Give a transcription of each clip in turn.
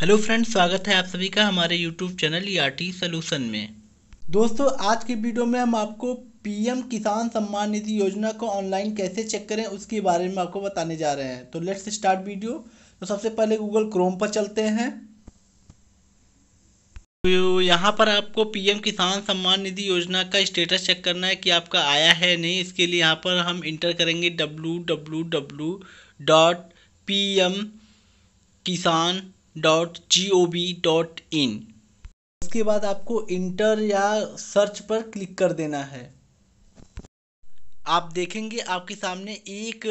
hello friends स्वागत है आप सभी का हमारे YouTube channel E R solution में दोस्तों आज की वीडियो में हम आपको पीएम किसान सम्मान निधि योजना को ऑनलाइन कैसे चेक करें उसके बारे में आपको बताने जा रहे हैं तो लेट्स स्टार्ट वीडियो तो सबसे पहले गूगल क्रोम पर चलते हैं तो यहाँ पर आपको पीएम किसान सम्मान निधि योजना का स्टेटस चेक करना है कि आपका आया है नहीं इसके लिए यहाँ पर हम इंटर करेंगे W W W dot P M Kisan dot G O V dot in उसके बाद आपको इंटर या सर्च पर क्लिक कर देना है आप देखेंगे आपके सामने एक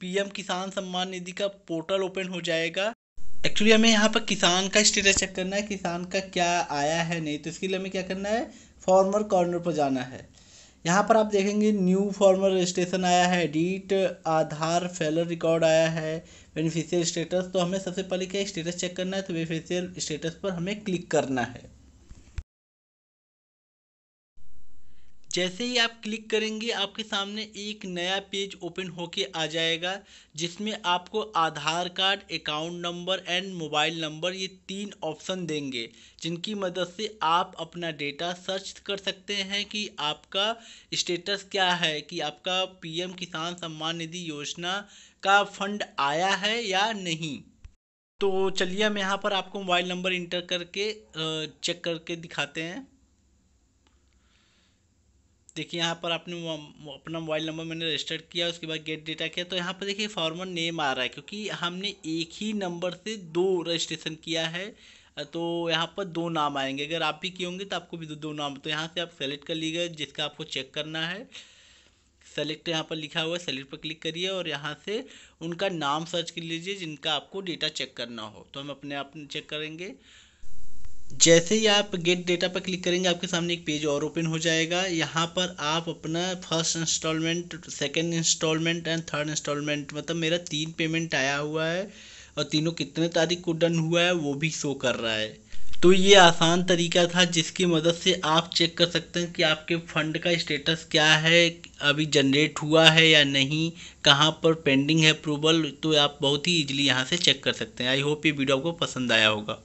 पीएम किसान सम्मान निधि का पोर्टल ओपन हो जाएगा एक्चुअली हमें यहाँ पर किसान का स्टेटस चेक करना है किसान का क्या आया है नहीं तो इसके लिए हमें क्या करना है फॉर्मर कॉर्नर पर जाना है यहाँ पर आप देखेंगे न्यू फॉर्मर रजिस्ट्रेशन आया है एडिट आधार फेलर रिकॉर्ड आया है बेनिफिशियल स्टेटस तो हमें सबसे पहले क्या स्टेटस चेक करना है तो बेनिफिशियल स्टेटस पर हमें क्लिक करना है जैसे ही आप क्लिक करेंगे आपके सामने एक नया पेज ओपन होके आ जाएगा जिसमें आपको Aadhaar card account number and mobile number ये तीन ऑप्शन देंगे जिनकी मदद से आप अपना डेटा सर्च कर सकते हैं कि आपका स्टेटस क्या है कि आपका पीएम किसान सम्मान निधि योजना का फंड आया है या नहीं तो चलिए हम यहाँ पर आपको मोबाइल नंबर इंटर करके चेक करके दिखाते हैं देखिए यहाँ पर आपने अपना मोबाइल नंबर मैंने रजिस्टर किया उसके बाद गेट डेटा किया तो यहाँ पर देखिए फॉर्मर नेम आ रहा है क्योंकि हमने एक ही नंबर से दो रजिस्ट्रेशन किया है तो यहाँ पर दो नाम आएंगे अगर आप भी किए होंगे तो आपको भी दो नाम तो यहाँ से आप सेलेक्ट कर लीजिएगा जिसका आपको चेक करना है सेलेक्ट यहाँ पर लिखा हुआ है सेलेक्ट पर क्लिक करिए और यहाँ से उनका नाम सर्च कर लीजिए जिनका आपको डेटा चेक करना हो तो हम अपने आप चेक करेंगे जैसे ही आप गेट डेटा पर क्लिक करेंगे आपके सामने एक पेज और ओपन हो जाएगा यहाँ पर आप अपना first instalment second instalment and third instalment मतलब मेरा तीन पेमेंट आया हुआ है और तीनों कितने तारीख को डन हुआ है वो भी शो कर रहा है तो ये आसान तरीका था जिसकी मदद से आप चेक कर सकते हैं कि आपके फंड का स्टेटस क्या है अभी जनरेट हुआ है या नहीं कहाँ पर पेंडिंग है अप्रूवल तो आप बहुत ही इजीली यहाँ से चेक कर सकते हैं आई होप ये वीडियो आपको पसंद आया होगा